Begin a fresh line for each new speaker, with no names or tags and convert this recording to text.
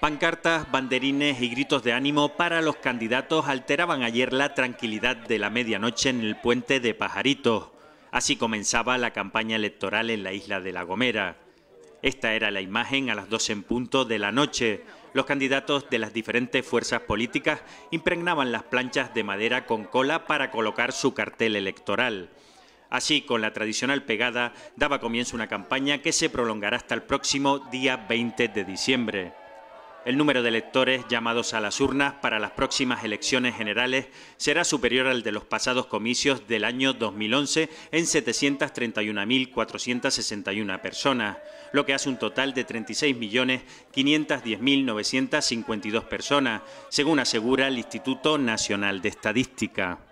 Pancartas, banderines y gritos de ánimo para los candidatos alteraban ayer la tranquilidad de la medianoche en el puente de Pajaritos Así comenzaba la campaña electoral en la isla de La Gomera. Esta era la imagen a las 12 en punto de la noche. Los candidatos de las diferentes fuerzas políticas impregnaban las planchas de madera con cola para colocar su cartel electoral. Así, con la tradicional pegada, daba comienzo una campaña que se prolongará hasta el próximo día 20 de diciembre. El número de electores llamados a las urnas para las próximas elecciones generales será superior al de los pasados comicios del año 2011 en 731.461 personas, lo que hace un total de 36.510.952 personas, según asegura el Instituto Nacional de Estadística.